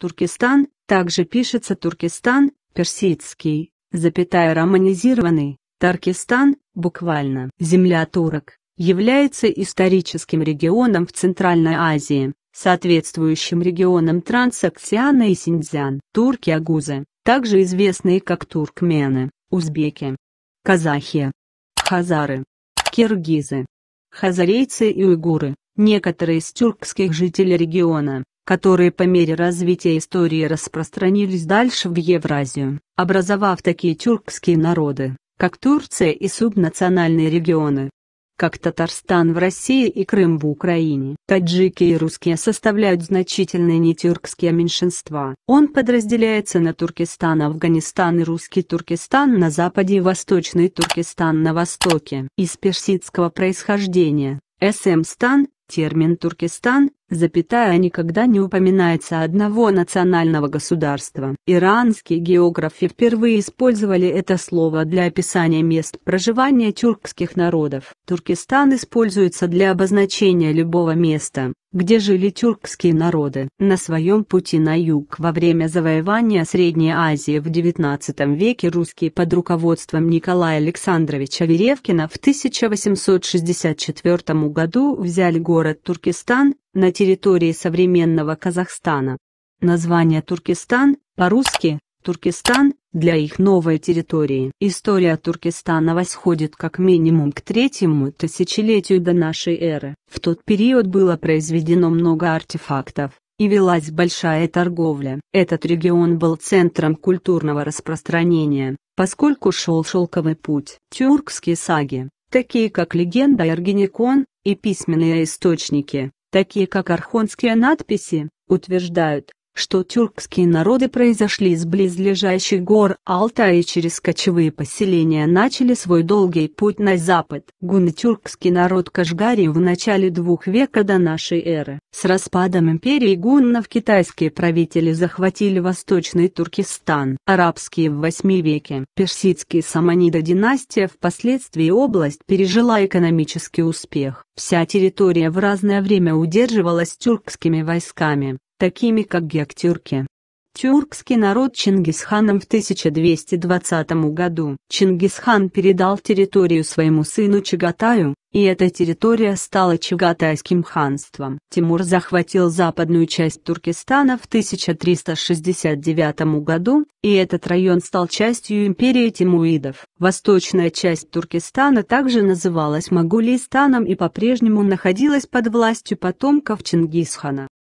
Туркестан также пишется Туркестан, персидский, запятая романизированный, Таркестан, буквально «земля турок», является историческим регионом в Центральной Азии, соответствующим регионам Трансаксиана и Синдзян. Турки-агузы, также известные как туркмены, узбеки, казахи, хазары, киргизы, хазарейцы и уйгуры, Некоторые из тюркских жителей региона, которые по мере развития истории распространились дальше в Евразию, образовав такие тюркские народы, как Турция и субнациональные регионы, как Татарстан в России и Крым в Украине. Таджики и русские составляют значительные нетюркские а меньшинства. Он подразделяется на Туркестан, Афганистан и русский Туркестан на западе и восточный Туркестан на востоке. Из персидского происхождения, СМ-стан. Термин «Туркестан» запятая никогда не упоминается одного национального государства. Иранские географы впервые использовали это слово для описания мест проживания тюркских народов. Туркестан используется для обозначения любого места, где жили тюркские народы. На своем пути на юг во время завоевания Средней Азии в XIX веке русские под руководством Николая Александровича Веревкина в 1864 году взяли город Туркестан на территории современного Казахстана. Название Туркестан, по-русски Туркестан, для их новой территории. История Туркестана восходит как минимум к третьему тысячелетию до нашей эры. В тот период было произведено много артефактов, и велась большая торговля. Этот регион был центром культурного распространения, поскольку шел шелковый путь. Тюркские саги, такие как легенда Эргеникон, и письменные источники, такие как архонские надписи, утверждают, что тюркские народы произошли из близлежащих гор Алтая и через кочевые поселения начали свой долгий путь на запад. Гунно-тюркский народ Кашгари в начале двух века до нашей эры. С распадом империи гуннов китайские правители захватили восточный Туркестан, арабские в восьми веке. Персидские саманида династия впоследствии область пережила экономический успех. Вся территория в разное время удерживалась тюркскими войсками такими как Гектюрки. Тюркский народ Чингисханом в 1220 году. Чингисхан передал территорию своему сыну Чагатаю, и эта территория стала Чагатайским ханством. Тимур захватил западную часть Туркестана в 1369 году, и этот район стал частью империи тимуидов. Восточная часть Туркестана также называлась Магулистаном и по-прежнему находилась под властью потомков Чингисхана.